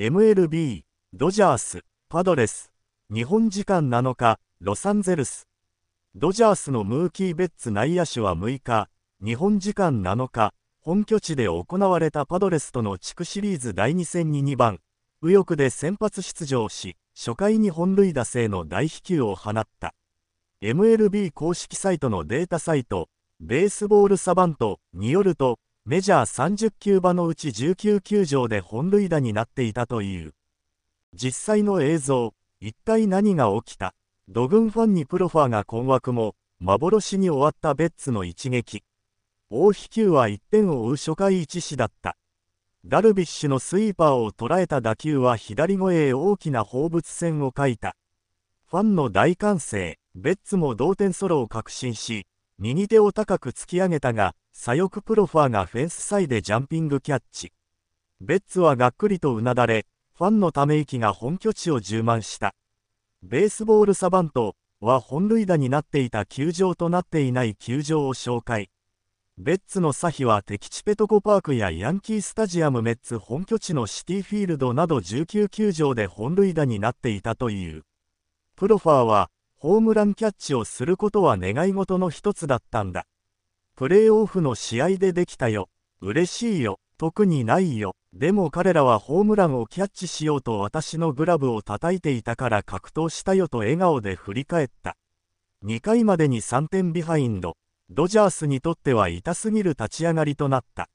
MLB、ドジャース、パドレス、日本時間7日、ロサンゼルス。ドジャースのムーキー・ベッツ内野手は6日、日本時間7日、本拠地で行われたパドレスとの地区シリーズ第2戦に2番、右翼で先発出場し、初回に本塁打制の大飛球を放った。MLB 公式サイトのデータサイト、ベースボールサバントによると、メジャー30球場のうち19球場で本塁打になっていたという。実際の映像、一体何が起きた土軍ファンにプロファーが困惑も、幻に終わったベッツの一撃。大飛球は1点を追う初回1死だった。ダルビッシュのスイーパーを捉えた打球は左越へ大きな放物線を描いた。ファンの大歓声、ベッツも同点ソロを確信し、右手を高く突き上げたが、左翼プロファーがフェンスサイでジャンピングキャッチ。ベッツはがっくりとうなだれ、ファンのため息が本拠地を充満した。ベースボールサバントは本塁打になっていた球場となっていない球場を紹介。ベッツのサヒは敵地ペトコパークやヤンキースタジアムメッツ本拠地のシティフィールドなど19球場で本塁打になっていたという。プロファーは、ホームランキャッチをすることは願い事の一つだったんだ。プレーオフの試合でできたよ。嬉しいよ。特にないよ。でも彼らはホームランをキャッチしようと私のグラブを叩いていたから格闘したよと笑顔で振り返った。2回までに3点ビハインド。ドジャースにとっては痛すぎる立ち上がりとなった。